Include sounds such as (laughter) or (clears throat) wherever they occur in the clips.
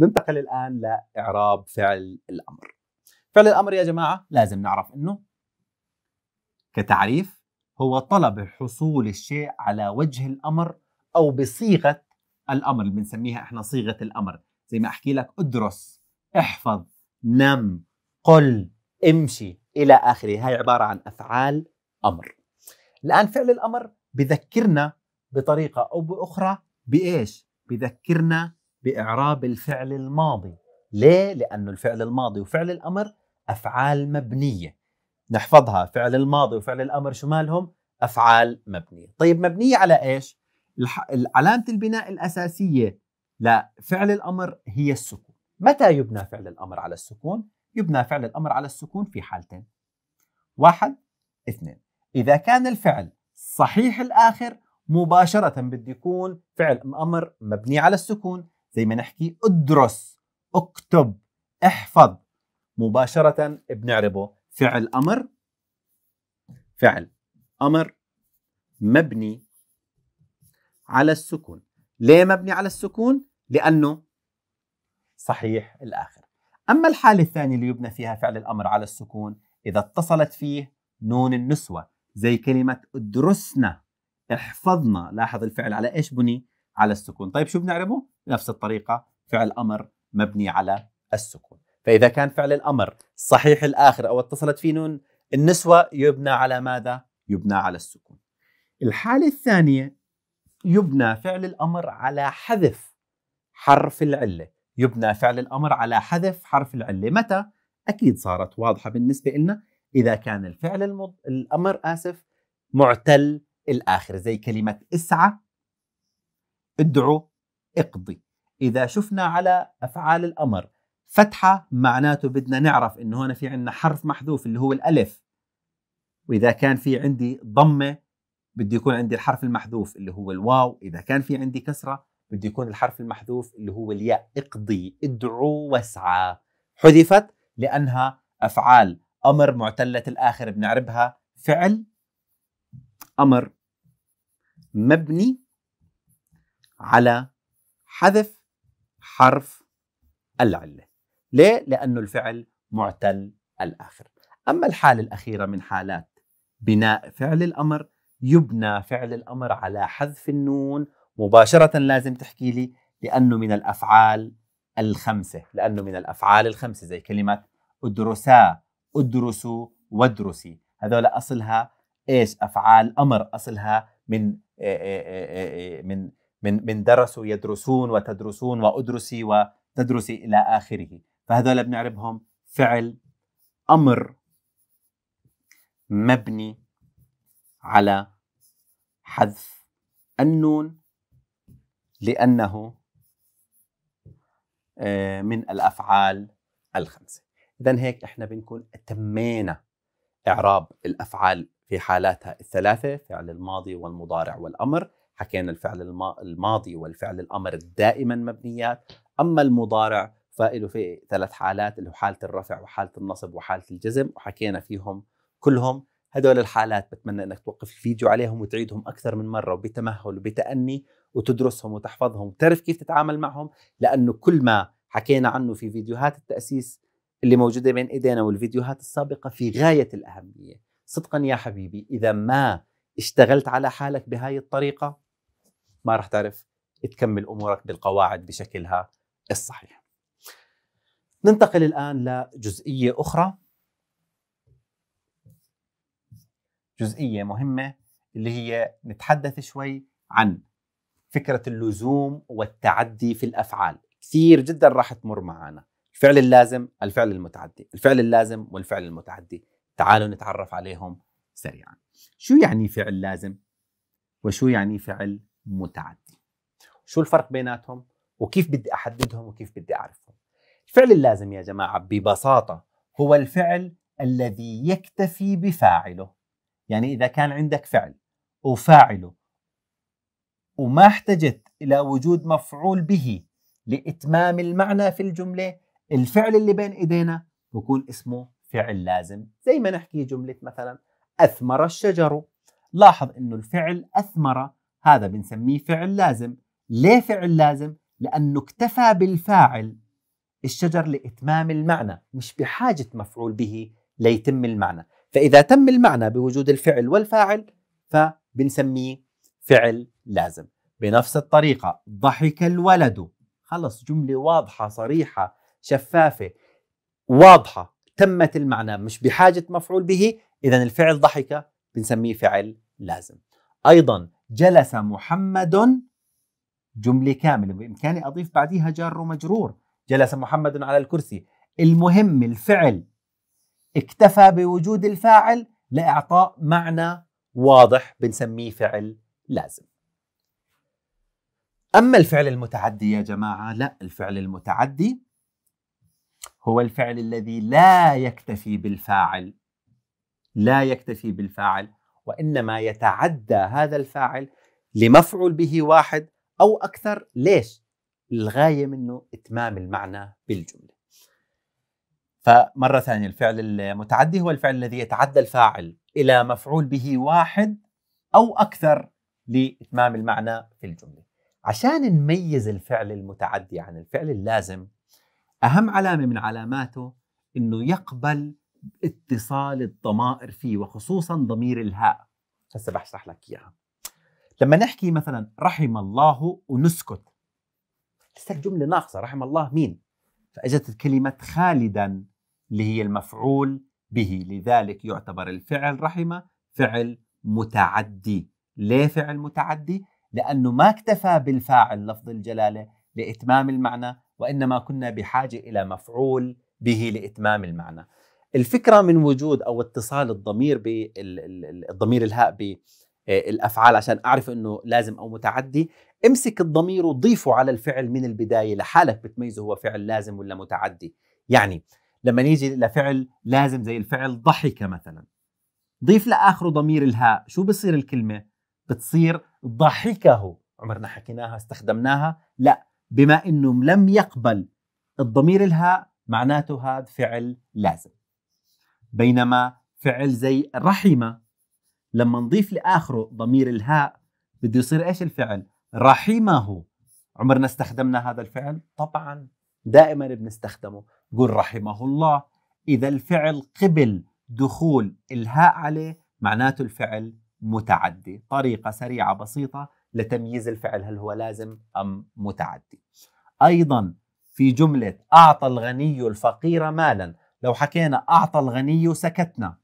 ننتقل الآن لإعراب فعل الأمر فعل الأمر يا جماعة لازم نعرف أنه كتعريف هو طلب حصول الشيء على وجه الأمر أو بصيغة الأمر اللي بنسميها إحنا صيغة الأمر زي ما أحكي لك ادرس احفظ نم قل امشي إلى آخره هاي عبارة عن أفعال أمر الآن فعل الأمر بذكرنا بطريقة أو بأخرى بإيش؟ بذكرنا باعراب الفعل الماضي ليه لانه الفعل الماضي وفعل الامر افعال مبنيه نحفظها فعل الماضي وفعل الامر شو مالهم افعال مبنيه طيب مبنيه على ايش علامه البناء الاساسيه لفعل الامر هي السكون متى يبنى فعل الامر على السكون يبنى فعل الامر على السكون في حالتين واحد اثنين اذا كان الفعل صحيح الاخر مباشره بده يكون فعل امر مبني على السكون زي ما نحكي ادرس اكتب احفظ مباشرة بنعربه فعل أمر فعل أمر مبني على السكون ليه مبني على السكون؟ لأنه صحيح الآخر أما الحالة الثانية اللي يبنى فيها فعل الأمر على السكون إذا اتصلت فيه نون النسوة زي كلمة ادرسنا احفظنا لاحظ الفعل على إيش بني؟ على السكون طيب شو بنعرفه بنفس الطريقه فعل امر مبني على السكون فاذا كان فعل الامر صحيح الاخر او اتصلت فيه نون النسوه يبنى على ماذا يبنى على السكون الحاله الثانيه يبنى فعل الامر على حذف حرف العله يبنى فعل الامر على حذف حرف العله متى اكيد صارت واضحه بالنسبه لنا اذا كان الفعل المض... الامر اسف معتل الاخر زي كلمه اسعى ادعو اقضي إذا شفنا على أفعال الأمر فتحة معناته بدنا نعرف إنه هنا في عندنا حرف محذوف اللي هو الألف وإذا كان في عندي ضمة بده يكون عندي الحرف المحذوف اللي هو الواو إذا كان في عندي كسرة بده يكون الحرف المحذوف اللي هو الياء اقضي ادعو واسعى حذفت لأنها أفعال أمر معتلة الآخر بنعربها فعل أمر مبني على حذف حرف العلة ليه؟ لأنه الفعل معتل الآخر أما الحالة الأخيرة من حالات بناء فعل الأمر يبنى فعل الأمر على حذف النون مباشرة لازم تحكي لي لأنه من الأفعال الخمسة لأنه من الأفعال الخمسة زي كلمة ادرسا ادرسوا وادرسي هذول أصلها إيش أفعال أمر أصلها من إيه إيه إيه من من من درسوا يدرسون وتدرسون وادرسي وتدرسي الى اخره فهذول بنعربهم فعل امر مبني على حذف النون لانه آه، من الافعال الخمسه اذا هيك احنا بنكون تمينا اعراب الافعال في حالاتها الثلاثه فعل الماضي والمضارع والامر حكينا الفعل الماضي والفعل الامر دائما مبنيات اما المضارع فإله في ثلاث حالات اللي هو حاله الرفع وحاله النصب وحاله الجزم وحكينا فيهم كلهم هدول الحالات بتمنى انك توقف الفيديو عليهم وتعيدهم اكثر من مره وبتمهل وبتاني وتدرسهم وتحفظهم وتعرف كيف تتعامل معهم لانه كل ما حكينا عنه في فيديوهات التاسيس اللي موجوده بين ايدينا والفيديوهات السابقه في غايه الاهميه صدقا يا حبيبي اذا ما اشتغلت على حالك بهاي الطريقه ما راح تعرف تكمل امورك بالقواعد بشكلها الصحيح. ننتقل الان لجزئيه اخرى جزئيه مهمه اللي هي نتحدث شوي عن فكره اللزوم والتعدي في الافعال، كثير جدا راح تمر معنا، الفعل اللازم، الفعل المتعدي، الفعل اللازم والفعل المتعدي، تعالوا نتعرف عليهم سريعا. شو يعني فعل لازم؟ وشو يعني فعل متعدي شو الفرق بيناتهم وكيف بدي احددهم وكيف بدي اعرفهم الفعل اللازم يا جماعه ببساطه هو الفعل الذي يكتفي بفاعله يعني اذا كان عندك فعل وفاعله وما احتجت الى وجود مفعول به لاتمام المعنى في الجمله الفعل اللي بين ايدينا بكون اسمه فعل لازم زي ما نحكي جمله مثلا اثمر الشجر لاحظ انه الفعل اثمر هذا بنسميه فعل لازم ليه فعل لازم؟ لأنه اكتفى بالفاعل الشجر لإتمام المعنى مش بحاجة مفعول به ليتم المعنى فإذا تم المعنى بوجود الفعل والفاعل فبنسميه فعل لازم بنفس الطريقة ضحك الولد خلص جملة واضحة صريحة شفافة واضحة تمت المعنى مش بحاجة مفعول به إذا الفعل ضحك بنسميه فعل لازم أيضا جلس محمد جملة كاملة بإمكاني أضيف بعديها جار ومجرور جلس محمد على الكرسي المهم الفعل اكتفى بوجود الفاعل لإعطاء معنى واضح بنسميه فعل لازم أما الفعل المتعدي يا جماعة لا الفعل المتعدي هو الفعل الذي لا يكتفي بالفاعل لا يكتفي بالفاعل وإنما يتعدى هذا الفاعل لمفعول به واحد أو أكثر ليش؟ الغاية منه إتمام المعنى بالجملة فمرة ثانية الفعل المتعدي هو الفعل الذي يتعدى الفاعل إلى مفعول به واحد أو أكثر لإتمام المعنى في الجملة عشان نميز الفعل المتعدي عن الفعل اللازم أهم علامة من علاماته أنه يقبل اتصال الضمائر فيه وخصوصا ضمير الهاء هسه بشرح لك اياها لما نحكي مثلا رحم الله ونسكت لسه الجملة ناقصة رحم الله مين فأجت كلمة خالدا اللي هي المفعول به لذلك يعتبر الفعل رحمة فعل متعدي ليه فعل متعدي؟ لأنه ما اكتفى بالفاعل لفظ الجلالة لإتمام المعنى وإنما كنا بحاجة إلى مفعول به لإتمام المعنى الفكره من وجود او اتصال الضمير بالضمير الهاء بالافعال آه، عشان اعرف انه لازم او متعدي امسك الضمير وضيفه على الفعل من البدايه لحالك بتميزه هو فعل لازم ولا متعدي يعني لما نيجي لفعل لازم زي الفعل ضحك مثلا ضيف لاخره ضمير الهاء شو بصير الكلمه بتصير ضحكه عمرنا حكيناها استخدمناها لا بما انه لم يقبل الضمير الهاء معناته هذا فعل لازم بينما فعل زي رحم لما نضيف لاخره ضمير الهاء بده يصير ايش الفعل؟ رحمه عمرنا استخدمنا هذا الفعل؟ طبعا دائما بنستخدمه قل رحمه الله اذا الفعل قبل دخول الهاء عليه معناته الفعل متعدي طريقة سريعة بسيطة لتمييز الفعل هل هو لازم أم متعدي أيضا في جملة أعطى الغني الفقير مالا لو حكينا أعطى الغني سكتنا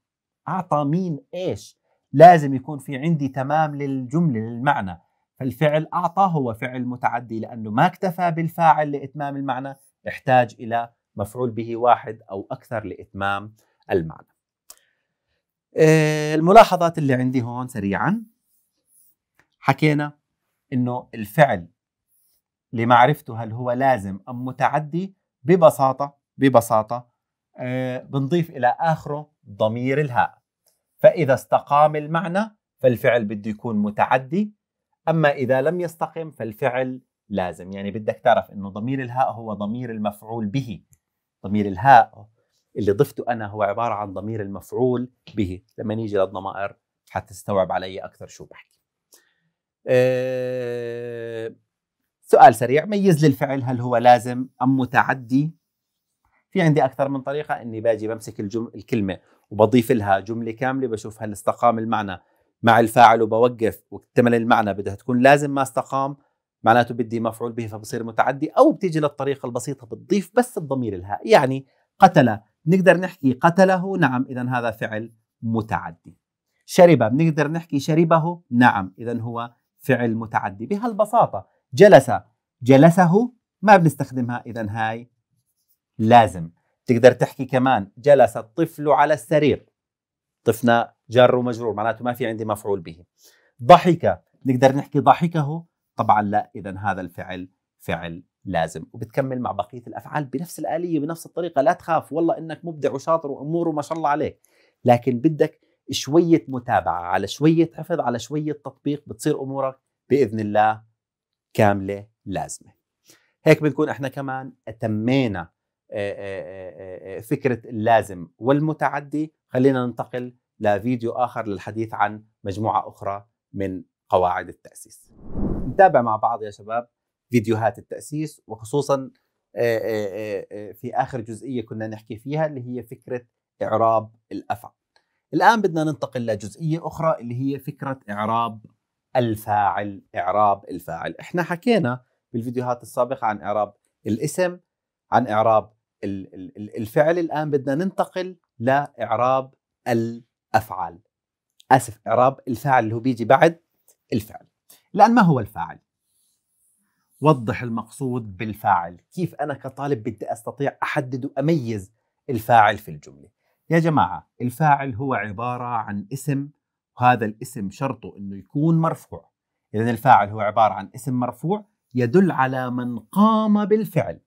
أعطى مين إيش لازم يكون في عندي تمام للجملة للمعنى فالفعل أعطى هو فعل متعدي لأنه ما اكتفى بالفاعل لإتمام المعنى احتاج إلى مفعول به واحد أو أكثر لإتمام المعنى آه، الملاحظات اللي عندي هون سريعا حكينا انه الفعل لمعرفته هل هو لازم ام متعدي ببساطه ببساطه آه، بنضيف إلى آخره ضمير الهاء فإذا استقام المعنى فالفعل بده يكون متعدي أما إذا لم يستقم فالفعل لازم يعني بدك تعرف أنه ضمير الهاء هو ضمير المفعول به ضمير الهاء اللي ضفته أنا هو عبارة عن ضمير المفعول به لما نيجي للضمائر حتستوعب علي أكثر شو بحكي آه، سؤال سريع ميز لي الفعل هل هو لازم أم متعدي في عندي اكثر من طريقه اني باجي بمسك الجم... الكلمه وبضيف لها جمله كامله بشوف هل استقام المعنى مع الفاعل وبوقف واكتمل المعنى بدها تكون لازم ما استقام معناته بدي مفعول به فبصير متعدي او بتيجي للطريقه البسيطه بتضيف بس الضمير الهاء يعني قتل بنقدر نحكي قتله نعم اذا هذا فعل متعدي شرب بنقدر نحكي شربه نعم اذا هو فعل متعدي بهالبساطه جلس جلسه ما بنستخدمها اذا هاي لازم تقدر تحكي كمان جلس الطفل على السرير طفنا جار ومجرور معناته ما في عندي مفعول به ضحك نقدر نحكي ضحكه طبعا لا اذا هذا الفعل فعل لازم وبتكمل مع بقيه الافعال بنفس الاليه بنفس الطريقه لا تخاف والله انك مبدع وشاطر واموره ما شاء الله عليك لكن بدك شويه متابعه على شويه حفظ على شويه تطبيق بتصير امورك باذن الله كامله لازمه هيك بنكون احنا كمان اتمينا آه، آه، آه، فكره اللازم والمتعدي خلينا ننتقل لفيديو اخر للحديث عن مجموعه اخرى من قواعد التاسيس نتابع مع بعض يا شباب فيديوهات التاسيس وخصوصا في اخر جزئيه كنا نحكي فيها اللي هي فكره اعراب الافعى الان بدنا ننتقل لجزئيه اخرى اللي هي فكره اعراب الفاعل اعراب الفاعل احنا حكينا بالفيديوهات السابقه عن اعراب الاسم عن اعراب الفعل الان بدنا ننتقل لاعراب الافعال اسف اعراب الفاعل اللي هو بيجي بعد الفعل الان ما هو الفاعل وضح المقصود بالفاعل كيف انا كطالب بدي استطيع احدد واميز الفاعل في الجمله يا جماعه الفاعل هو عباره عن اسم وهذا الاسم شرطه انه يكون مرفوع اذا الفاعل هو عباره عن اسم مرفوع يدل على من قام بالفعل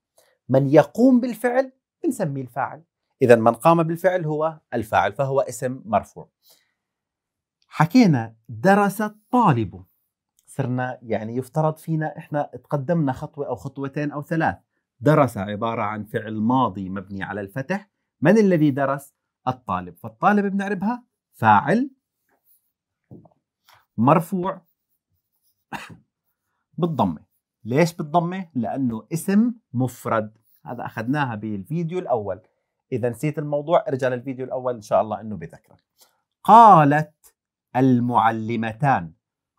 من يقوم بالفعل بنسميه الفاعل إذا من قام بالفعل هو الفاعل فهو اسم مرفوع حكينا درس الطالب صرنا يعني يفترض فينا احنا تقدمنا خطوة أو خطوتين أو ثلاث درس عبارة عن فعل ماضي مبني على الفتح من الذي درس؟ الطالب فالطالب بنعربها فاعل مرفوع بالضمة ليش بالضمة؟ لأنه اسم مفرد هذا أخذناها بالفيديو الأول إذا نسيت الموضوع ارجع للفيديو الأول إن شاء الله أنه بذكرك قالت المعلمتان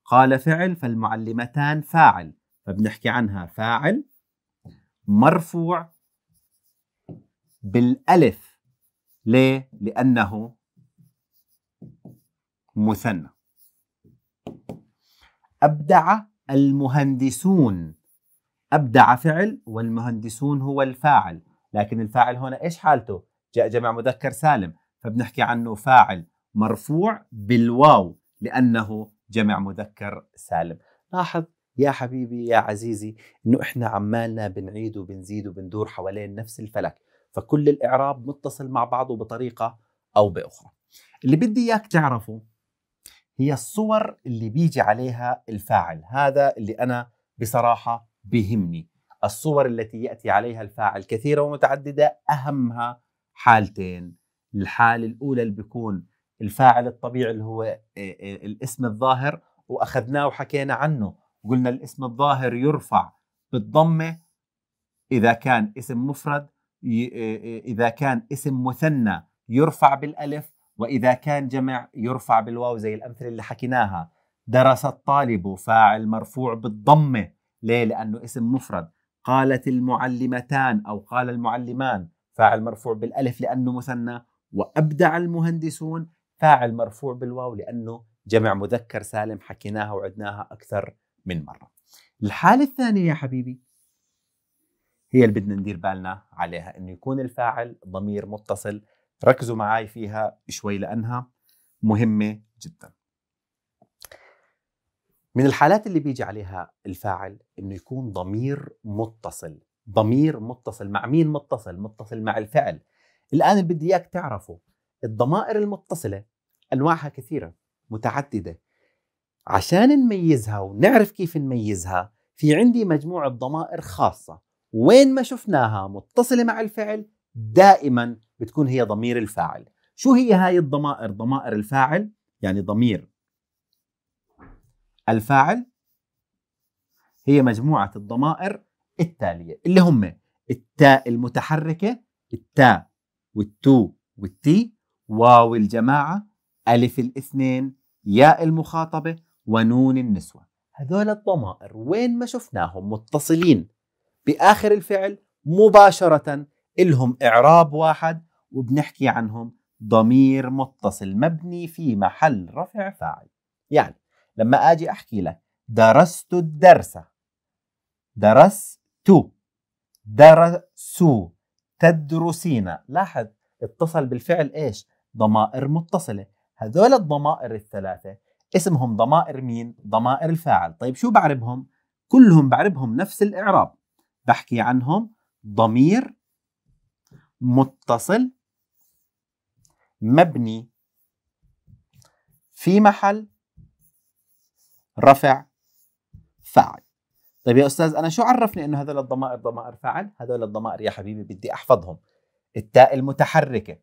قال فعل فالمعلمتان فاعل فبنحكي عنها فاعل مرفوع بالألف ليه؟ لأنه مثنى أبدع المهندسون أبدع فعل والمهندسون هو الفاعل لكن الفاعل هنا إيش حالته جاء جمع مذكر سالم فبنحكي عنه فاعل مرفوع بالواو لأنه جمع مذكر سالم لاحظ يا حبيبي يا عزيزي انه احنا عمالنا بنعيد وبنزيد وبندور حوالين نفس الفلك فكل الاعراب متصل مع بعضه بطريقه او باخرى اللي بدي اياك تعرفه هي الصور اللي بيجي عليها الفاعل هذا اللي أنا بصراحة بهمني الصور التي يأتي عليها الفاعل كثيرة ومتعددة أهمها حالتين الحالة الأولى اللي بيكون الفاعل الطبيعي اللي هو آه، آه، الاسم الظاهر وأخذناه وحكينا عنه قلنا الاسم الظاهر يرفع بالضمة إذا كان اسم مفرد آه، إذا كان اسم مثنى يرفع بالألف وإذا كان جمع يرفع بالواو زي الأمثلة اللي حكيناها درس الطالب فاعل مرفوع بالضمة ليه؟ لأنه اسم مفرد قالت المعلمتان أو قال المعلمان فاعل مرفوع بالألف لأنه مثنى وأبدع المهندسون فاعل مرفوع بالواو لأنه جمع مذكر سالم حكيناها وعدناها أكثر من مرة الحالة الثانية يا حبيبي هي اللي بدنا ندير بالنا عليها انه يكون الفاعل ضمير متصل ركزوا معي فيها شوي لأنها مهمة جدا من الحالات اللي بيجي عليها الفاعل انه يكون ضمير متصل ضمير متصل مع مين متصل متصل مع الفعل الان اللي بدي اياك تعرفه الضمائر المتصله انواعها كثيره متعدده عشان نميزها ونعرف كيف نميزها في عندي مجموعه ضمائر خاصه وين ما شفناها متصله مع الفعل دائما بتكون هي ضمير الفاعل شو هي هاي الضمائر ضمائر الفاعل يعني ضمير الفاعل هي مجموعة الضمائر التالية اللي هم التاء المتحركة التاء والتو والتي واو الجماعة ألف الاثنين ياء المخاطبة ونون النسوة هذول الضمائر وين ما شفناهم متصلين بآخر الفعل مباشرة إلهم إعراب واحد وبنحكي عنهم ضمير متصل مبني في محل رفع فاعل يعني لما أجي أحكي لك درست الدرس درست درسوا تدرسين لاحظ اتصل بالفعل إيش ضمائر متصلة هذول الضمائر الثلاثة اسمهم ضمائر مين ضمائر الفاعل طيب شو بعربهم كلهم بعربهم نفس الإعراب بحكي عنهم ضمير متصل مبني في محل رفع فاعل طيب يا استاذ انا شو عرفني انه هذول الضمائر ضمائر فعل هذول الضمائر يا حبيبي بدي احفظهم التاء المتحركه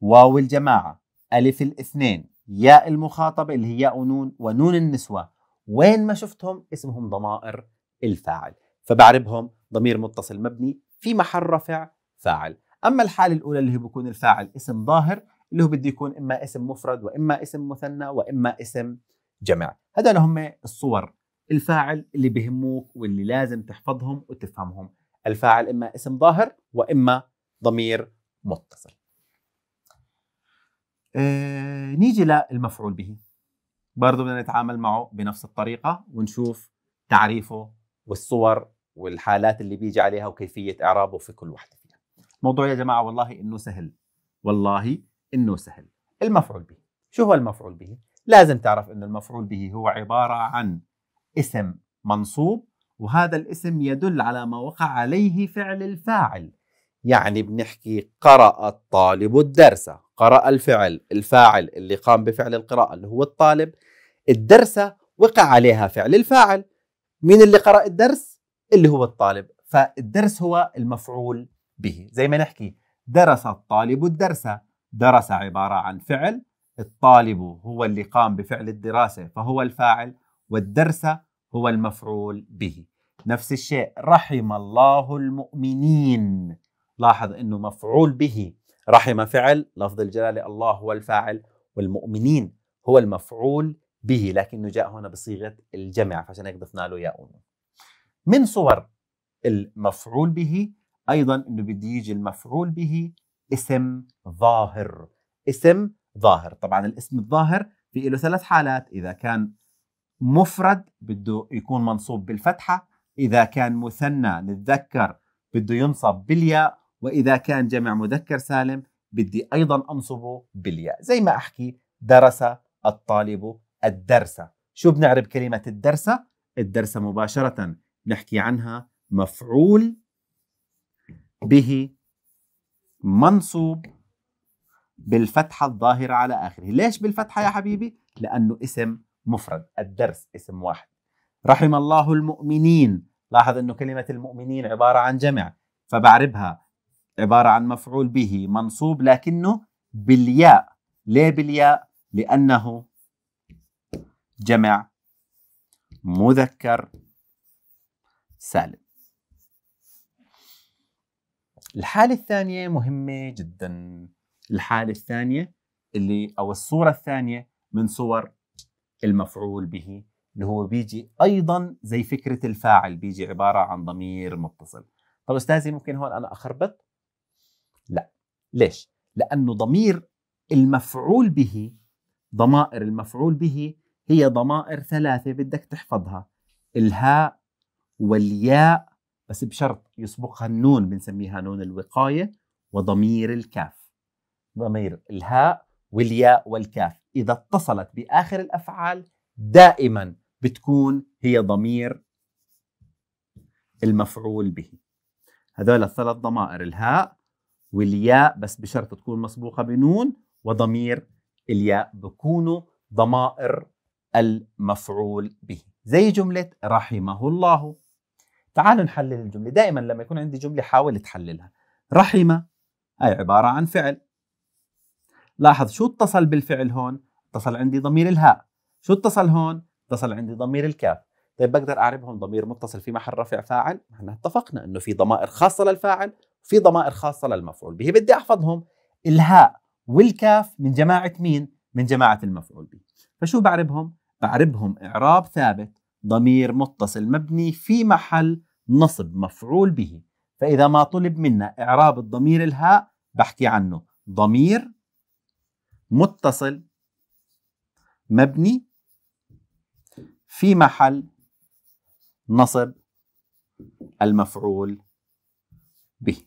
واو الجماعه الف الاثنين ياء المخاطبه اللي هي ياء ونون ونون النسوه وين ما شفتهم اسمهم ضمائر الفاعل فبعربهم ضمير متصل مبني في محل رفع فاعل اما الحاله الاولى اللي هي بكون الفاعل اسم ظاهر اللي هو بده يكون اما اسم مفرد واما اسم مثنى واما اسم جمع هذول هم الصور الفاعل اللي بهموك واللي لازم تحفظهم وتفهمهم الفاعل اما اسم ظاهر واما ضمير متصل آه، نيجي للمفعول به برضه بدنا نتعامل معه بنفس الطريقة ونشوف تعريفه والصور والحالات اللي بيجي عليها وكيفية إعرابه في كل واحدة فيها الموضوع يا جماعة والله إنه سهل والله انه سهل المفعول به شو هو المفعول به لازم تعرف انه المفعول به هو عباره عن اسم منصوب وهذا الاسم يدل على ما وقع عليه فعل الفاعل يعني بنحكي قرأ الطالب الدرس قرأ الفعل الفاعل اللي قام بفعل القراءة اللي هو الطالب الدرس وقع عليها فعل الفاعل مين اللي قرأ الدرس اللي هو الطالب فالدرس هو المفعول به زي ما نحكي درس الطالب الدرس درس عبارة عن فعل الطالب هو اللي قام بفعل الدراسة فهو الفاعل والدرس هو المفعول به نفس الشيء رحم الله المؤمنين لاحظ أنه مفعول به رحم فعل لفظ الجلالة الله هو الفاعل والمؤمنين هو المفعول به لكنه جاء هنا بصيغة الجمع فعشان هيك ضفنا له ياء من صور المفعول به أيضا أنه بده يجي المفعول به اسم ظاهر اسم ظاهر طبعا الاسم الظاهر في له ثلاث حالات إذا كان مفرد بده يكون منصوب بالفتحة إذا كان مثنى نتذكر بده ينصب بالياء وإذا كان جمع مذكر سالم بدي أيضا أنصبه بالياء زي ما أحكي درس الطالب الدرس شو بنعرب كلمة الدرس؟ الدرس مباشرة نحكي عنها مفعول به منصوب بالفتحة الظاهرة على آخره ليش بالفتحة يا حبيبي؟ لأنه اسم مفرد الدرس اسم واحد رحم الله المؤمنين لاحظ أنه كلمة المؤمنين عبارة عن جمع فبعربها عبارة عن مفعول به منصوب لكنه بالياء ليه بالياء؟ لأنه جمع مذكر سالم الحالة الثانية مهمة جدا الحالة الثانية اللي أو الصورة الثانية من صور المفعول به اللي هو بيجي أيضا زي فكرة الفاعل بيجي عبارة عن ضمير متصل طب أستاذي ممكن هون أنا أخربط؟ لا ليش؟ لأنه ضمير المفعول به ضمائر المفعول به هي ضمائر ثلاثة بدك تحفظها الهاء والياء بس بشرط يسبقها النون بنسميها نون الوقاية وضمير الكاف ضمير الهاء والياء والكاف إذا اتصلت بآخر الأفعال دائما بتكون هي ضمير المفعول به هذول الثلاث ضمائر الهاء والياء بس بشرط تكون مسبوقة بنون وضمير الياء بكونوا ضمائر المفعول به زي جملة رحمه الله تعالوا نحلل الجمله دائما لما يكون عندي جمله حاول تحللها رحم هي عباره عن فعل لاحظ شو اتصل بالفعل هون اتصل عندي ضمير الهاء شو اتصل هون اتصل عندي ضمير الكاف طيب بقدر اعربهم ضمير متصل في محل رفع فاعل احنا اتفقنا انه في ضمائر خاصه للفاعل وفي ضمائر خاصه للمفعول به بدي احفظهم الهاء والكاف من جماعه مين من جماعه المفعول به فشو بعربهم بعربهم اعراب ثابت ضمير متصل مبني في محل نصب مفعول به فإذا ما طلب منا إعراب الضمير الهاء بحكي عنه ضمير متصل مبني في محل نصب المفعول به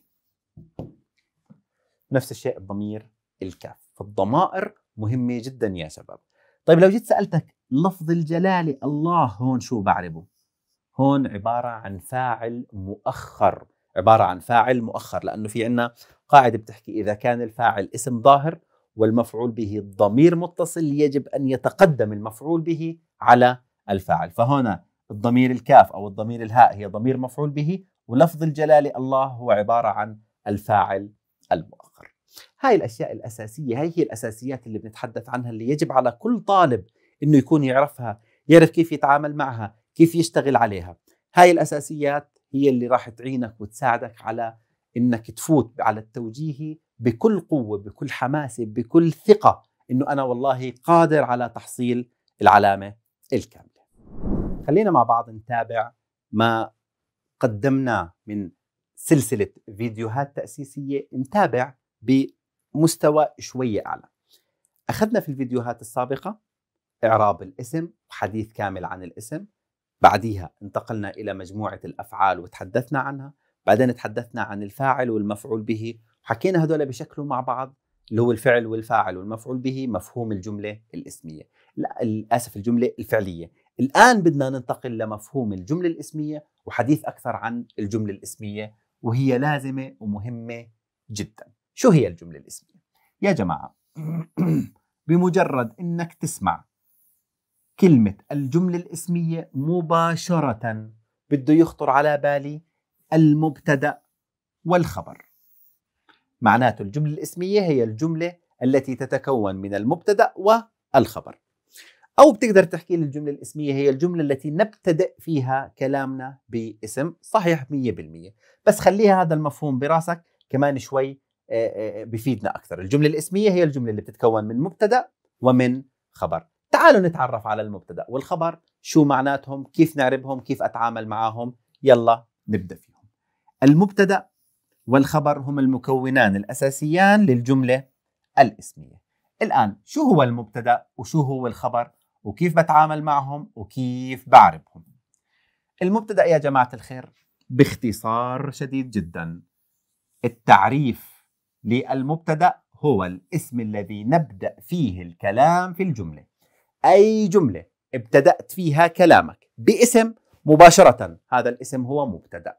نفس الشيء الضمير الكاف فالضمائر مهمة جدا يا شباب طيب لو جيت سألتك لفظ الجلالة الله هون شو بعربه هون عبارة عن فاعل مؤخر عبارة عن فاعل مؤخر لأنه في عنا قاعدة بتحكي إذا كان الفاعل اسم ظاهر والمفعول به ضمير متصل يجب أن يتقدم المفعول به على الفاعل فهنا الضمير الكاف أو الضمير الهاء هي ضمير مفعول به ولفظ الجلالة الله هو عبارة عن الفاعل المؤخر هاي الأشياء الأساسية هاي هي الأساسيات اللي بنتحدث عنها اللي يجب على كل طالب أنه يكون يعرفها يعرف كيف يتعامل معها كيف يشتغل عليها هاي الأساسيات هي اللي راح تعينك وتساعدك على انك تفوت على التوجيهي بكل قوه بكل حماسه بكل ثقه انه انا والله قادر على تحصيل العلامه الكامله خلينا مع بعض نتابع ما قدمناه من سلسله فيديوهات تاسيسيه نتابع بمستوى شويه اعلى اخذنا في الفيديوهات السابقه اعراب الاسم وحديث كامل عن الاسم بعديها انتقلنا إلى مجموعة الأفعال وتحدثنا عنها بعدين تحدثنا عن الفاعل والمفعول به حكينا هذول بشكله مع بعض اللي هو الفعل والفاعل والمفعول به مفهوم الجملة الاسمية لا آسف الجملة الفعلية الآن بدنا ننتقل لمفهوم الجملة الاسمية وحديث أكثر عن الجملة الاسمية وهي لازمة ومهمة جدا شو هي الجملة الاسمية؟ يا جماعة (clears throat) بمجرد أنك تسمع كلمة الجملة الاسمية مباشرة بده يخطر على بالي المبتدأ والخبر معناته الجملة الاسمية هي الجملة التي تتكون من المبتدأ والخبر أو بتقدر تحكي لي الجملة الاسمية هي الجملة التي نبتدئ فيها كلامنا باسم صحيح 100% بس خليها هذا المفهوم براسك كمان شوي آه، آه، آه، بفيدنا أكثر الجملة الاسمية هي الجملة اللي بتتكون من مبتدأ ومن خبر تعالوا نتعرف على المبتدا والخبر شو معناتهم كيف نعربهم كيف اتعامل معهم يلا نبدا فيهم المبتدا والخبر هم المكونان الاساسيان للجمله الاسميه الان شو هو المبتدا وشو هو الخبر وكيف بتعامل معهم وكيف بعربهم المبتدا يا جماعه الخير باختصار شديد جدا التعريف للمبتدا هو الاسم الذي نبدا فيه الكلام في الجمله أي جملة ابتدأت فيها كلامك باسم مباشرة هذا الاسم هو مبتدأ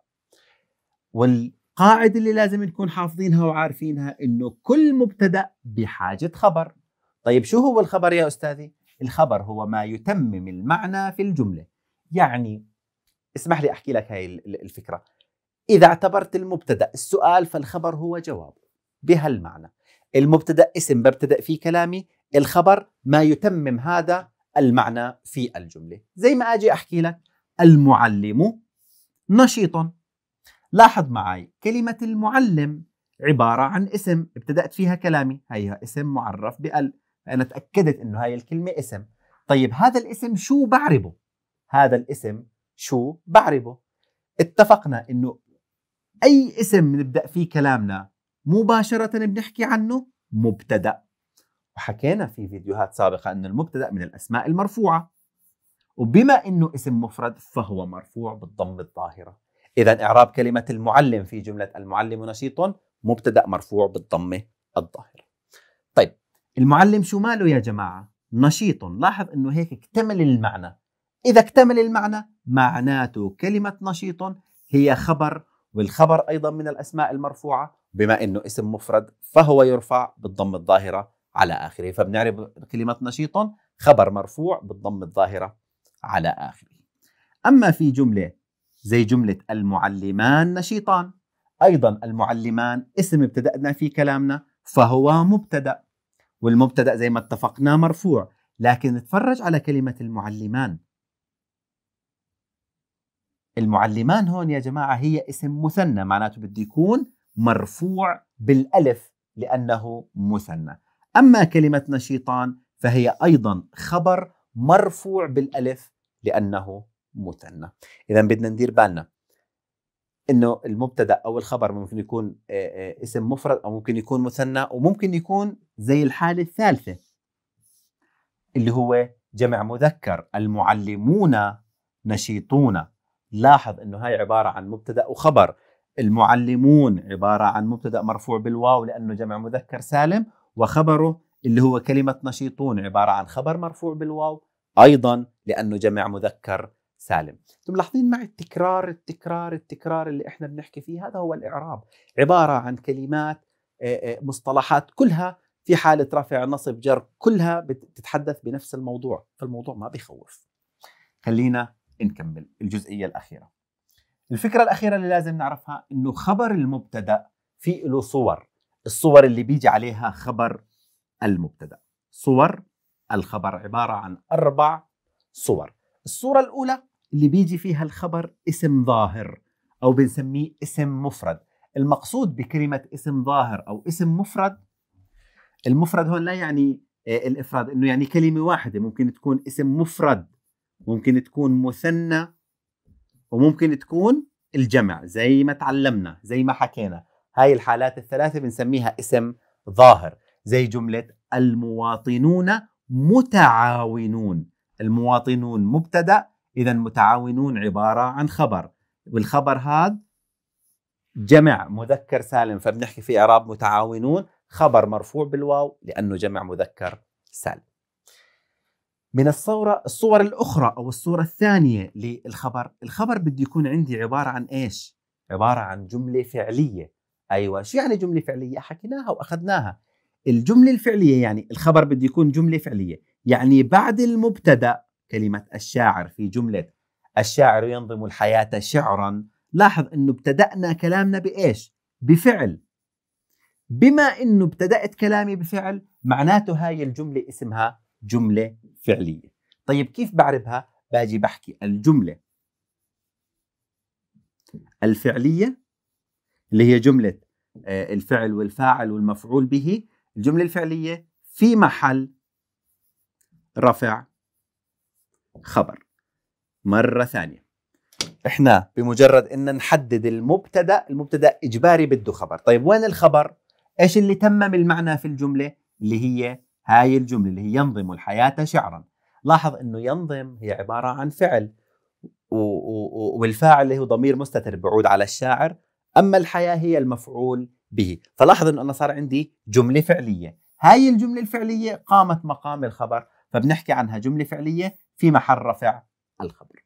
والقاعدة اللي لازم نكون حافظينها وعارفينها إنه كل مبتدأ بحاجة خبر طيب شو هو الخبر يا أستاذي؟ الخبر هو ما يتمم المعنى في الجملة يعني اسمح لي أحكي لك هاي الفكرة إذا اعتبرت المبتدأ السؤال فالخبر هو جواب بهالمعنى المبتدأ اسم ببتدأ فيه كلامي الخبر ما يتمم هذا المعنى في الجملة زي ما أجي أحكي لك المعلم نشيط لاحظ معي كلمة المعلم عبارة عن اسم ابتدأت فيها كلامي هيها اسم معرف بال أنا تأكدت أنه هاي الكلمة اسم طيب هذا الاسم شو بعربه هذا الاسم شو بعربه اتفقنا أنه أي اسم نبدأ فيه كلامنا مباشرة بنحكي عنه مبتدأ وحكينا في فيديوهات سابقة أن المبتدأ من الأسماء المرفوعة وبما أنه اسم مفرد فهو مرفوع بالضم الظاهرة إذا إعراب كلمة المعلم في جملة المعلم نشيط مبتدأ مرفوع بالضمة الظاهرة طيب المعلم شو ماله يا جماعة نشيط لاحظ أنه هيك اكتمل المعنى إذا اكتمل المعنى معناته كلمة نشيط هي خبر والخبر أيضا من الأسماء المرفوعة بما أنه اسم مفرد فهو يرفع بالضم الظاهرة على آخره فبنعرف كلمة نشيط خبر مرفوع بتضم الظاهرة على آخره أما في جملة زي جملة المعلمان نشيطان أيضا المعلمان اسم ابتدأنا فيه كلامنا فهو مبتدأ والمبتدأ زي ما اتفقنا مرفوع لكن اتفرج على كلمة المعلمان المعلمان هون يا جماعة هي اسم مثنى معناته بده يكون مرفوع بالألف لأنه مثنى أما كلمة نشيطان فهي أيضا خبر مرفوع بالألف لأنه مثنى إذا بدنا ندير بالنا انه المبتدا او الخبر ممكن يكون آه، آه، اسم مفرد او ممكن يكون مثنى وممكن يكون زي الحاله الثالثه اللي هو جمع مذكر المعلمون نشيطون لاحظ انه هاي عباره عن مبتدا وخبر المعلمون عباره عن مبتدا مرفوع بالواو لانه جمع مذكر سالم وخبره اللي هو كلمة نشيطون عبارة عن خبر مرفوع بالواو أيضا لأنه جمع مذكر سالم انتم ملاحظين معي التكرار التكرار التكرار اللي احنا بنحكي فيه هذا هو الإعراب عبارة عن كلمات آه، آه، مصطلحات كلها في حالة رفع نصب جر كلها بتتحدث بنفس الموضوع فالموضوع ما بيخوف خلينا نكمل الجزئية الأخيرة الفكرة الأخيرة اللي لازم نعرفها أنه خبر المبتدأ في له صور الصور اللي بيجي عليها خبر المبتدا صور الخبر عباره عن اربع صور الصوره الاولى اللي بيجي فيها الخبر اسم ظاهر او بنسميه اسم مفرد المقصود بكلمه اسم ظاهر او اسم مفرد المفرد هون لا يعني آه، الافراد انه يعني كلمه واحده ممكن تكون اسم مفرد ممكن تكون مثنى وممكن تكون الجمع زي ما تعلمنا زي ما حكينا هاي الحالات الثلاثة بنسميها اسم ظاهر زي جملة المواطنون متعاونون المواطنون مبتدأ إذا متعاونون عبارة عن خبر والخبر هذا جمع مذكر سالم فبنحكي في إعراب متعاونون خبر مرفوع بالواو لأنه جمع مذكر سالم من الصورة الصور الأخرى أو الصورة الثانية للخبر الخبر بده يكون عندي عبارة عن إيش؟ عبارة عن جملة فعلية ايوه شو يعني جمله فعليه حكيناها واخذناها الجمله الفعليه يعني الخبر بده يكون جمله فعليه يعني بعد المبتدا كلمه الشاعر في جمله الشاعر ينظم الحياه شعرا لاحظ انه ابتدانا كلامنا بايش بفعل بما انه ابتدات كلامي بفعل معناته هاي الجمله اسمها جمله فعليه طيب كيف بعرفها باجي بحكي الجمله الفعليه اللي هي جملة آه، الفعل والفاعل والمفعول به الجملة الفعلية في محل رفع خبر مرة ثانية احنا بمجرد ان نحدد المبتدا المبتدا اجباري بده خبر طيب وين الخبر ايش اللي تمم المعنى في الجمله اللي هي هاي الجمله اللي هي ينظم الحياه شعرا لاحظ انه ينظم هي عباره عن فعل والفاعل اللي هو ضمير مستتر بعود على الشاعر أما الحياة هي المفعول به فلاحظ أنه أنا صار عندي جملة فعلية هاي الجملة الفعلية قامت مقام الخبر فبنحكي عنها جملة فعلية في محل رفع الخبر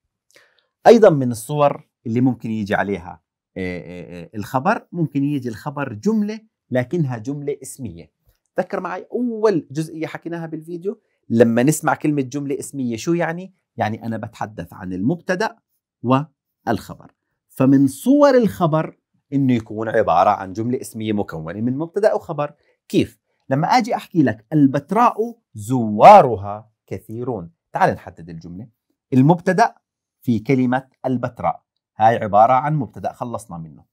أيضا من الصور اللي ممكن يجي عليها آه، آه، آه، الخبر ممكن يجي الخبر جملة لكنها جملة اسمية تذكر معي أول جزئية حكيناها بالفيديو لما نسمع كلمة جملة اسمية شو يعني؟ يعني أنا بتحدث عن المبتدأ والخبر فمن صور الخبر انه يكون عباره عن جمله اسميه مكونه من مبتدا وخبر كيف لما اجي احكي لك البتراء زوارها كثيرون تعال نحدد الجمله المبتدا في كلمه البتراء هاي عباره عن مبتدا خلصنا منه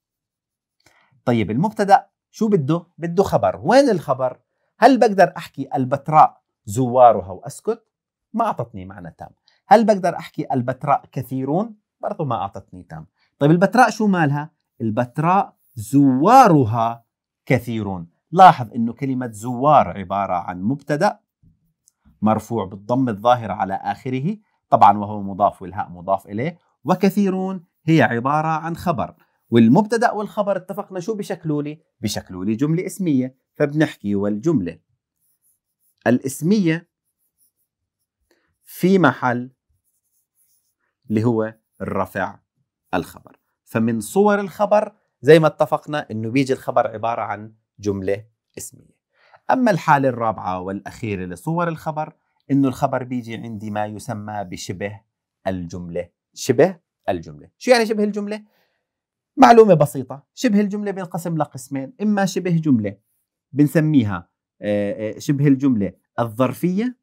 طيب المبتدا شو بده بده خبر وين الخبر هل بقدر احكي البتراء زوارها واسكت ما اعطتني معنى تام هل بقدر احكي البتراء كثيرون برضو ما اعطتني تام طيب البتراء شو مالها البتراء زوارها كثيرون لاحظ أنه كلمة زوار عبارة عن مبتدأ مرفوع بالضم الظاهر على آخره طبعا وهو مضاف والهاء مضاف إليه وكثيرون هي عبارة عن خبر والمبتدأ والخبر اتفقنا شو بشكلوا لي؟ بشكلوا لي جملة اسمية فبنحكي والجملة الاسمية في محل اللي هو الرفع الخبر فمن صور الخبر زي ما اتفقنا انه بيجي الخبر عباره عن جمله اسميه اما الحاله الرابعه والاخيره لصور الخبر انه الخبر بيجي عندي ما يسمى بشبه الجمله شبه الجمله شو يعني شبه الجمله معلومه بسيطه شبه الجمله بينقسم لقسمين اما شبه جمله بنسميها آه، آه، شبه الجمله الظرفيه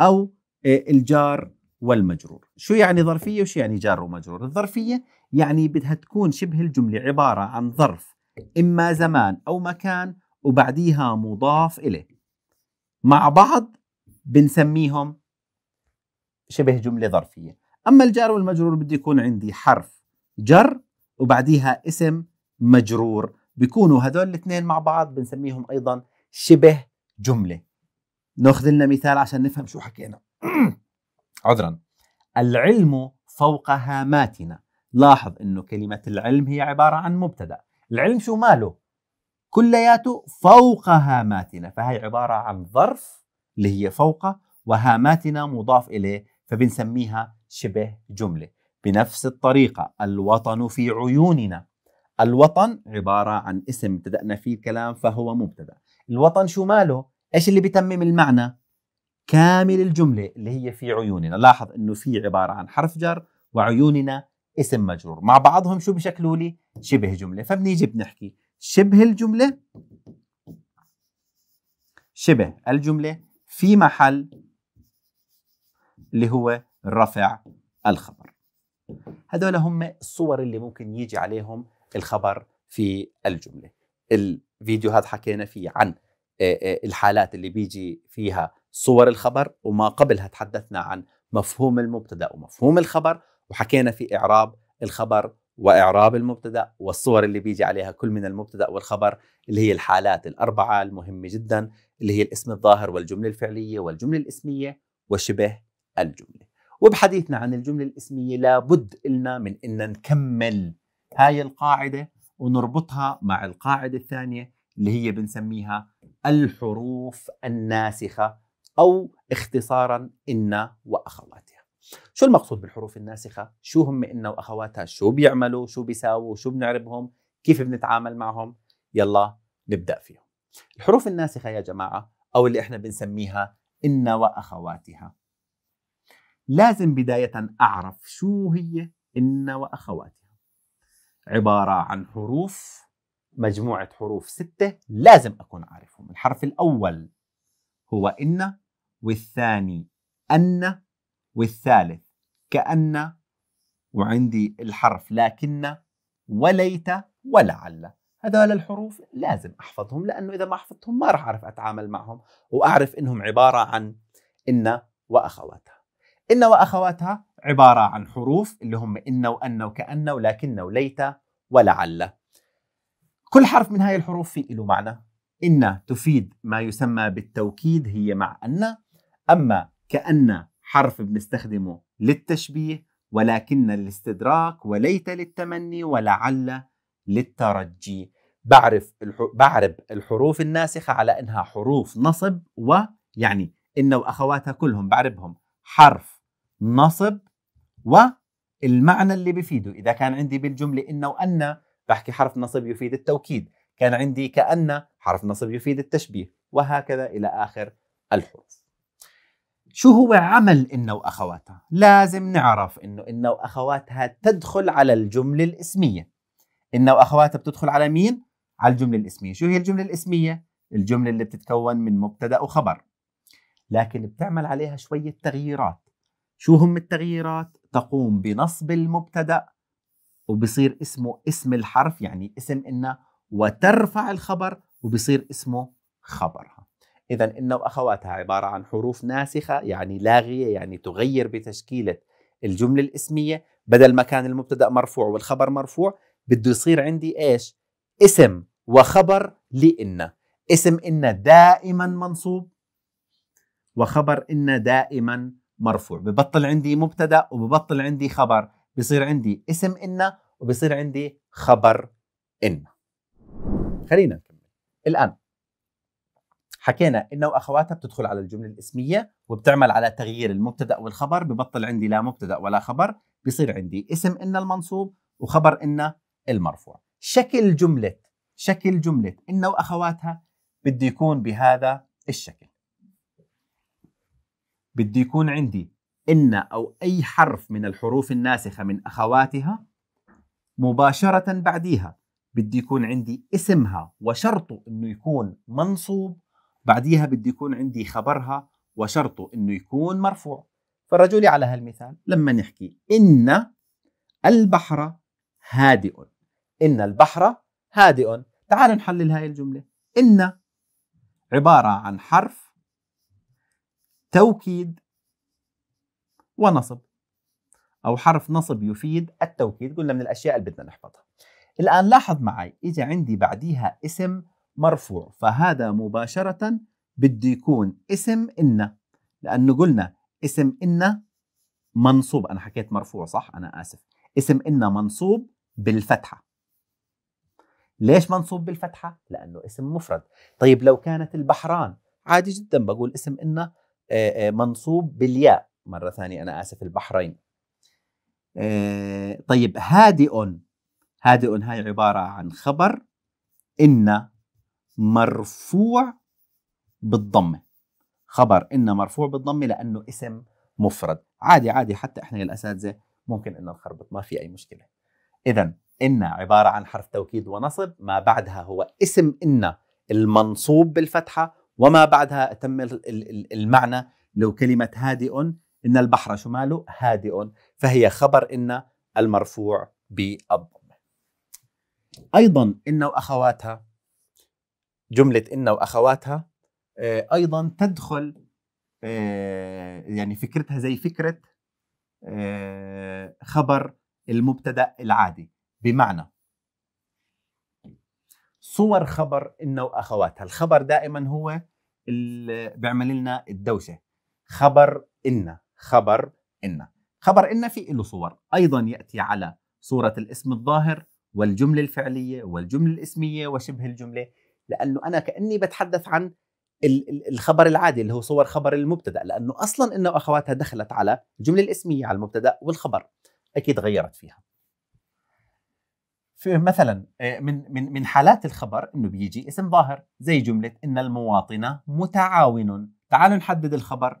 او آه، الجار والمجرور شو يعني ظرفيه وشو يعني جار ومجرور الظرفيه يعني بدها تكون شبه الجملة عبارة عن ظرف إما زمان أو مكان وبعديها مضاف إليه مع بعض بنسميهم شبه جملة ظرفية أما الجار والمجرور بده يكون عندي حرف جر وبعديها اسم مجرور بيكونوا هذول الاثنين مع بعض بنسميهم أيضا شبه جملة ناخذ لنا مثال عشان نفهم شو حكينا (clears throat) عذرا العلم فوق هاماتنا لاحظ انه كلمه العلم هي عباره عن مبتدا العلم شو ماله كلياته فوق هاماتنا فهي عباره عن ظرف اللي هي فوق وهاماتنا مضاف اليه فبنسميها شبه جمله بنفس الطريقه الوطن في عيوننا الوطن عباره عن اسم ابتدانا فيه الكلام فهو مبتدا الوطن شو ماله ايش اللي بتمم المعنى كامل الجمله اللي هي في عيوننا لاحظ انه في عباره عن حرف جر وعيوننا اسم مجرور مع بعضهم شو بشكلوا لي شبه جملة فبنيجي بنحكي شبه الجملة شبه الجملة في محل اللي هو رفع الخبر هذول هم الصور اللي ممكن يجي عليهم الخبر في الجملة الفيديو هذا حكينا فيه عن آه، آه، الحالات اللي بيجي فيها صور الخبر وما قبلها تحدثنا عن مفهوم المبتدا ومفهوم الخبر وحكينا في اعراب الخبر واعراب المبتدا والصور اللي بيجي عليها كل من المبتدا والخبر اللي هي الحالات الاربعه المهمه جدا اللي هي الاسم الظاهر والجمله الفعليه والجمله الاسميه وشبه الجمله وبحديثنا عن الجمله الاسميه لابد لنا من ان نكمل هاي القاعده ونربطها مع القاعده الثانيه اللي هي بنسميها الحروف الناسخه او اختصارا ان واخواتها شو المقصود بالحروف الناسخه شو هم إنا واخواتها شو بيعملوا شو بيساووا شو بنعربهم كيف بنتعامل معهم يلا نبدا فيهم الحروف الناسخه يا جماعه او اللي احنا بنسميها إنا واخواتها لازم بدايه اعرف شو هي إنا واخواتها عباره عن حروف مجموعة حروف ستة لازم أكون عارفهم الحرف الأول هو إن والثاني أن والثالث كأن وعندي الحرف لكن وليت ولعل هذول الحروف لازم أحفظهم لأنه إذا ما حفظتهم ما راح أعرف أتعامل معهم وأعرف إنهم عبارة عن إن وأخواتها إن وأخواتها عبارة عن حروف اللي هم إن وأن وكأن ولكن وليت ولعل كل حرف من هاي الحروف في له معنى إن تفيد ما يسمى بالتوكيد هي مع أن أما كأن حرف بنستخدمه للتشبيه ولكن للاستدراك وليت للتمني ولعل للترجي بعرف بعرب الحروف الناسخة على إنها حروف نصب ويعني إن وأخواتها كلهم بعربهم حرف نصب والمعنى اللي بفيده إذا كان عندي بالجملة إن وأن بحكي حرف نصب يفيد التوكيد كان عندي كأن حرف نصب يفيد التشبيه وهكذا إلى آخر الحروف شو هو عمل إنه وأخواتها؟ لازم نعرف إنه إنه وأخواتها تدخل على الجملة الاسمية إنه وأخواتها بتدخل على مين؟ على الجملة الاسمية شو هي الجملة الاسمية؟ الجملة اللي بتتكون من مبتدأ وخبر لكن بتعمل عليها شوية تغييرات شو هم التغييرات؟ تقوم بنصب المبتدأ وبصير اسمه اسم الحرف يعني اسم إنه وترفع الخبر وبصير اسمه خبر إذا إن وأخواتها عبارة عن حروف ناسخة يعني لاغية يعني تغير بتشكيلة الجملة الاسمية بدل ما كان المبتدأ مرفوع والخبر مرفوع بده يصير عندي إيش اسم وخبر لإن اسم إن دائما منصوب وخبر إن دائما مرفوع ببطل عندي مبتدأ وببطل عندي خبر بصير عندي اسم إن وبصير عندي خبر إن خلينا نكمل الآن حكينا انه واخواتها بتدخل على الجمله الاسميه وبتعمل على تغيير المبتدا والخبر ببطل عندي لا مبتدا ولا خبر بصير عندي اسم ان المنصوب وخبر ان المرفوع شكل جمله شكل جمله ان واخواتها بده يكون بهذا الشكل بده يكون عندي ان او اي حرف من الحروف الناسخه من اخواتها مباشره بعديها بده يكون عندي اسمها وشرطه انه يكون منصوب بعديها بده يكون عندي خبرها وشرطه انه يكون مرفوع فرجوا لي على هالمثال لما نحكي ان البحر هادئ ان البحر هادئ تعال نحلل هاي الجمله ان عباره عن حرف توكيد ونصب او حرف نصب يفيد التوكيد قلنا من الاشياء اللي بدنا نحفظها الان لاحظ معي اجى عندي بعديها اسم مرفوع فهذا مباشرة بده يكون اسم إن لأنه قلنا اسم إن منصوب أنا حكيت مرفوع صح أنا آسف اسم إن منصوب بالفتحة ليش منصوب بالفتحة؟ لأنه اسم مفرد طيب لو كانت البحران عادي جدا بقول اسم إن آه، آه، منصوب بالياء مرة ثانية أنا آسف البحرين آه، طيب هادئ هادئ هاي عبارة عن خبر إن مرفوع بالضمة خبر إن مرفوع بالضمة لأنه اسم مفرد عادي عادي حتى إحنا الأساتذة ممكن إن نخربط ما في أي مشكلة إذا إن عبارة عن حرف توكيد ونصب ما بعدها هو اسم إن المنصوب بالفتحة وما بعدها تم المعنى لو كلمة هادئ إن البحر شو ماله هادئ فهي خبر إن المرفوع بالضمة أيضا إن وأخواتها جمله إنا واخواتها آه، ايضا تدخل آه، يعني فكرتها زي فكره آه، خبر المبتدا العادي بمعنى صور خبر إنا واخواتها الخبر دائما هو اللي بيعمل لنا الدوشه خبر إنا خبر إنا خبر إنا في له صور ايضا ياتي على صوره الاسم الظاهر والجمله الفعليه والجمله الاسميه وشبه الجمله لانه انا كاني بتحدث عن الخبر العادي اللي هو صور خبر المبتدا لانه اصلا انه واخواتها دخلت على الجمله الاسميه على المبتدا والخبر اكيد غيرت فيها في مثلا آه، من من من حالات الخبر انه بيجي اسم ظاهر زي جمله ان المواطن متعاون تعالوا نحدد الخبر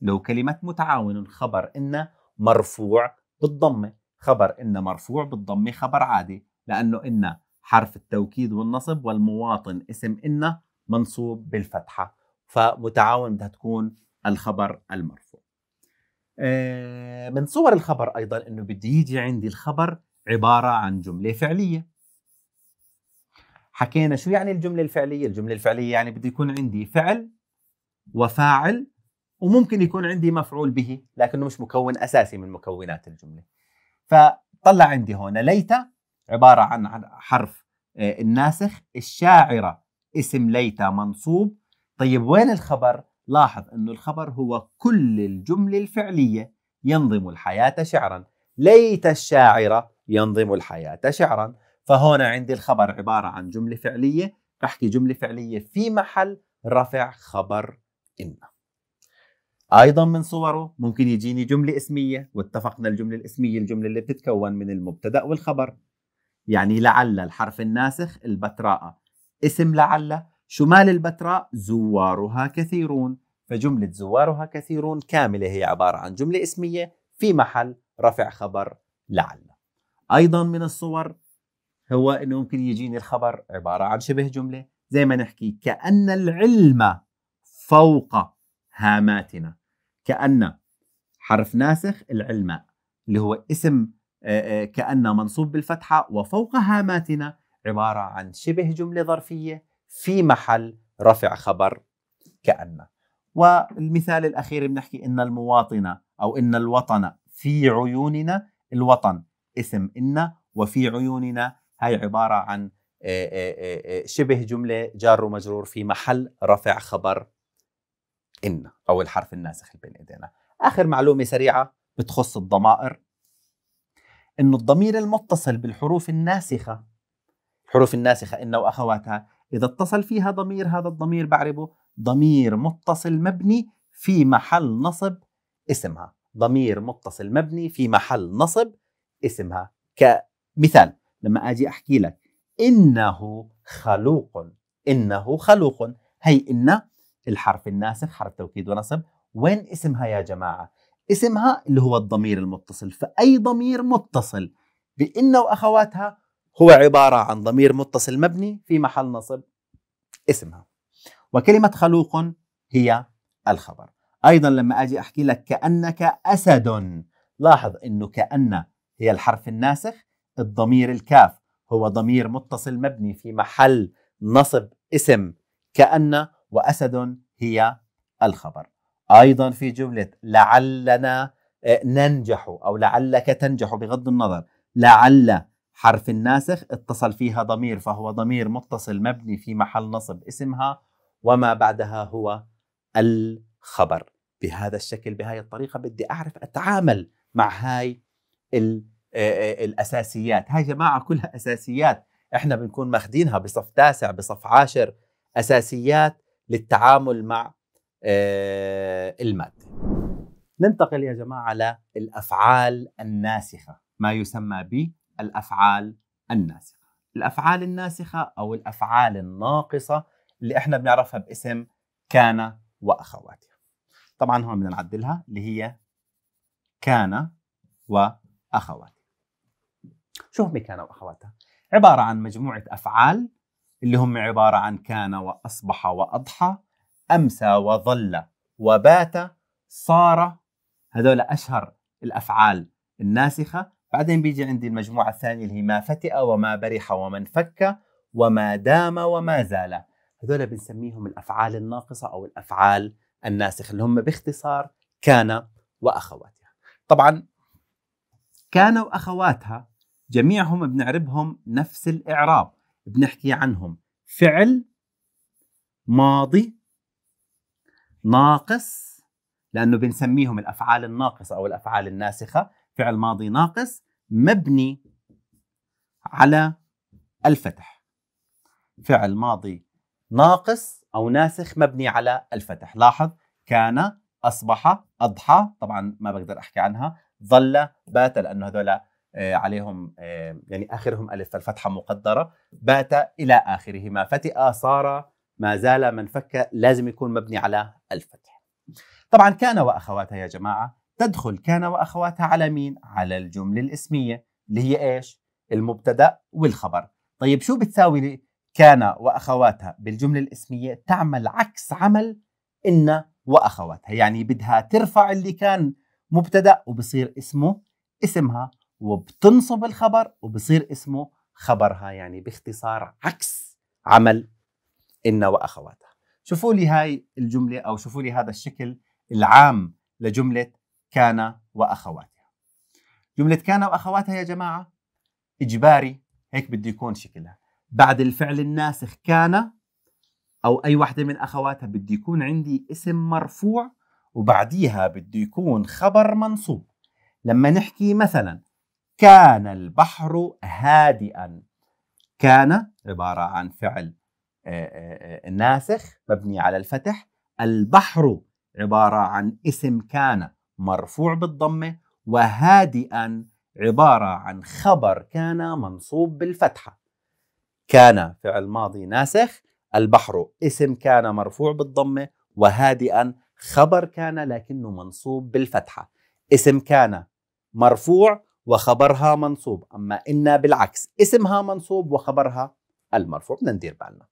لو كلمه متعاون خبر ان مرفوع بالضمه خبر ان مرفوع بالضمه خبر عادي لانه ان حرف التوكيد والنصب والمواطن اسم إن منصوب بالفتحة فمتعاون بدها تكون الخبر المرفوع آه، من صور الخبر أيضا أنه بده يجي عندي الخبر عبارة عن جملة فعلية حكينا شو يعني الجملة الفعلية الجملة الفعلية يعني بده يكون عندي فعل وفاعل وممكن يكون عندي مفعول به لكنه مش مكون أساسي من مكونات الجملة فطلع عندي هون ليت عبارة عن حرف آه، الناسخ الشاعرة اسم ليتا منصوب طيب وين الخبر؟ لاحظ أنه الخبر هو كل الجملة الفعلية ينظم الحياة شعرا ليت الشاعرة ينظم الحياة شعرا فهنا عندي الخبر عبارة عن جملة فعلية بحكي جملة فعلية في محل رفع خبر إن أيضا من صوره ممكن يجيني جملة اسمية واتفقنا الجملة الاسمية الجملة اللي بتتكون من المبتدأ والخبر يعني لعل الحرف الناسخ البتراء اسم لعل شمال البتراء زوارها كثيرون فجملة زوارها كثيرون كاملة هي عبارة عن جملة اسمية في محل رفع خبر لعل أيضا من الصور هو أنه ممكن يجيني الخبر عبارة عن شبه جملة زي ما نحكي كأن العلم فوق هاماتنا كأن حرف ناسخ العلم اللي هو اسم آه، آه، كأن منصوب بالفتحة وفوق هاماتنا عبارة عن شبه جملة ظرفية في محل رفع خبر كأن والمثال الأخير بنحكي إن المواطنة أو إن الوطن في عيوننا الوطن اسم إن وفي عيوننا هاي عبارة عن آه، شبه جملة جار ومجرور في محل رفع خبر إن أو الحرف الناسخ اللي بين إيدينا آخر معلومة سريعة بتخص الضمائر انه الضمير المتصل بالحروف الناسخه الحروف الناسخه ان واخواتها اذا اتصل فيها ضمير هذا الضمير بعربه ضمير متصل مبني في محل نصب اسمها ضمير متصل مبني في محل نصب اسمها كمثال لما اجي احكي لك انه خلوق انه خلوق هي ان الحرف الناسخ حرف توكيد ونصب وين اسمها يا جماعه اسمها اللي هو الضمير المتصل فأي ضمير متصل بإن وأخواتها هو عبارة عن ضمير متصل مبني في محل نصب اسمها وكلمة خلوق هي الخبر أيضا لما أجي أحكي لك كأنك أسد لاحظ أنه كأن هي الحرف الناسخ الضمير الكاف هو ضمير متصل مبني في محل نصب اسم كأن وأسد هي الخبر ايضا في جمله لعلنا آه، ننجح او لعلك تنجح بغض النظر لعل حرف الناسخ اتصل فيها ضمير فهو ضمير متصل مبني في محل نصب اسمها وما بعدها هو الخبر بهذا الشكل بهاي الطريقه بدي اعرف اتعامل مع هاي آه، آه، الاساسيات هاي جماعه كلها اساسيات احنا بنكون ماخذينها بصف تاسع بصف عاشر اساسيات للتعامل مع آه، المادة ننتقل يا جماعة للأفعال الناسخة ما يسمى بالأفعال الناسخة الأفعال الناسخة أو الأفعال الناقصة اللي احنا بنعرفها باسم كان وأخواتها طبعا هون بدنا نعدلها اللي هي كان وأخواتها شو هم كان وأخواتها؟ عبارة عن مجموعة أفعال اللي هم عبارة عن كان وأصبح وأضحى أمسى وظل وبات صار هذول أشهر الأفعال الناسخة بعدين بيجي عندي المجموعة الثانية اللي هي ما فتئ وما برح وما انفك وما دام وما زال هذول بنسميهم الأفعال الناقصة أو الأفعال الناسخة اللي هم باختصار كان وأخواتها طبعا كان وأخواتها جميعهم بنعربهم نفس الإعراب بنحكي عنهم فعل ماضي ناقص لانه بنسميهم الافعال الناقصه او الافعال الناسخه فعل ماضي ناقص مبني على الفتح فعل ماضي ناقص او ناسخ مبني على الفتح لاحظ كان اصبح اضحى طبعا ما بقدر احكي عنها ظل بات لانه هذول آه، عليهم آه، يعني اخرهم الف فالفتحه مقدره بات الى اخره ما فتئ صار ما زال من فك لازم يكون مبني على الفتح طبعا كان وأخواتها يا جماعة تدخل كان وأخواتها على مين؟ على الجملة الاسمية اللي هي إيش؟ المبتدأ والخبر طيب شو بتساوي لي كان وأخواتها بالجملة الاسمية تعمل عكس عمل إن وأخواتها يعني بدها ترفع اللي كان مبتدأ وبصير اسمه اسمها وبتنصب الخبر وبصير اسمه خبرها يعني باختصار عكس عمل إن وأخواتها شوفوا لي هاي الجملة أو شوفوا لي هذا الشكل العام لجملة كان وأخواتها جملة كان وأخواتها يا جماعة إجباري هيك بده يكون شكلها بعد الفعل الناسخ كان أو أي واحدة من أخواتها بده يكون عندي اسم مرفوع وبعديها بده يكون خبر منصوب لما نحكي مثلا كان البحر هادئا كان عبارة عن فعل آه، آه، آه، ناسخ مبني على الفتح البحر عبارة عن اسم كان مرفوع بالضمة وهادئا عبارة عن خبر كان منصوب بالفتحة كان فعل ماضي ناسخ البحر اسم كان مرفوع بالضمة وهادئا خبر كان لكنه منصوب بالفتحة اسم كان مرفوع وخبرها منصوب أما إن بالعكس اسمها منصوب وخبرها المرفوع بدنا ندير بالنا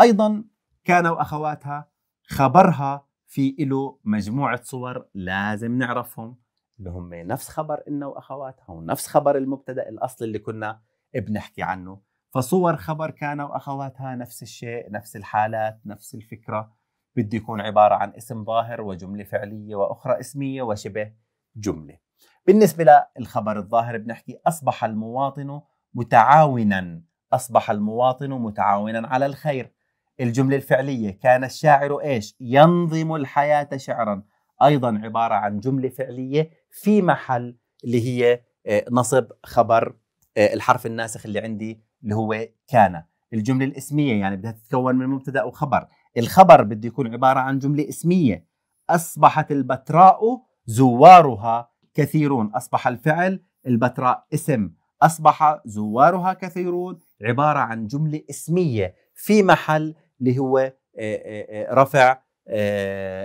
أيضا كان وأخواتها خبرها في له مجموعة صور لازم نعرفهم اللي هم نفس خبر إنا وأخواتها ونفس خبر المبتدأ الأصل اللي كنا بنحكي عنه فصور خبر كان وأخواتها نفس الشيء نفس الحالات نفس الفكرة بده يكون عبارة عن اسم ظاهر وجملة فعلية وأخرى اسمية وشبه جملة بالنسبة للخبر الظاهر بنحكي أصبح المواطن متعاونا أصبح المواطن متعاونا على الخير الجملة الفعلية كان الشاعر ايش؟ ينظم الحياة شعرا أيضا عبارة عن جملة فعلية في محل اللي هي آه، نصب خبر آه، الحرف الناسخ اللي عندي اللي هو كان الجملة الاسمية يعني بدها تتكون من مبتدأ وخبر الخبر بده يكون عبارة عن جملة اسمية أصبحت البتراء زوارها كثيرون أصبح الفعل البتراء اسم أصبح زوارها كثيرون عبارة عن جملة اسمية في محل اللي هو آه، آه، آه، رفع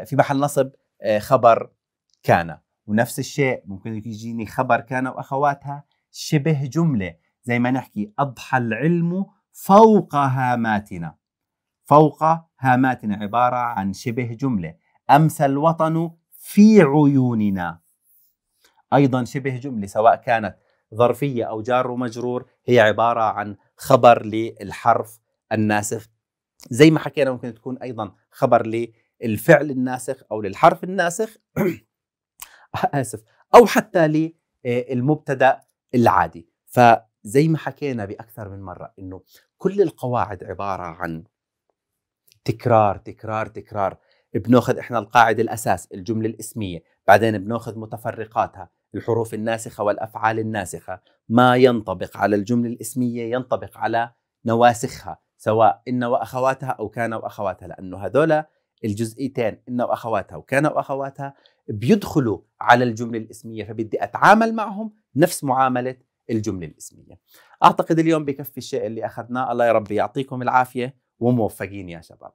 في محل نصب خبر كان ونفس الشيء ممكن يجيني خبر كان واخواتها شبه جمله زي ما نحكي اضحى العلم فوق هاماتنا فوق هاماتنا عباره عن شبه جمله امسى الوطن في عيوننا ايضا شبه جمله سواء كانت ظرفيه او جار ومجرور هي عباره عن خبر للحرف الناسخ زي ما حكينا ممكن تكون ايضا خبر للفعل الناسخ او للحرف الناسخ (clears throat) اسف او حتى للمبتدا آه، العادي فزي ما حكينا باكثر من مره انه كل القواعد عباره عن تكرار تكرار تكرار بناخذ احنا القاعده الاساس الجمله الاسميه بعدين بناخذ متفرقاتها الحروف الناسخه والافعال الناسخه ما ينطبق على الجمله الاسميه ينطبق على نواسخها سواء إن وأخواتها أو كان وأخواتها لأنه هذولا الجزئيتين إن وأخواتها وكان وأخواتها بيدخلوا على الجملة الاسمية فبدي أتعامل معهم نفس معاملة الجملة الاسمية أعتقد اليوم بكفي الشيء اللي أخذناه الله يا ربي يعطيكم العافية وموفقين يا شباب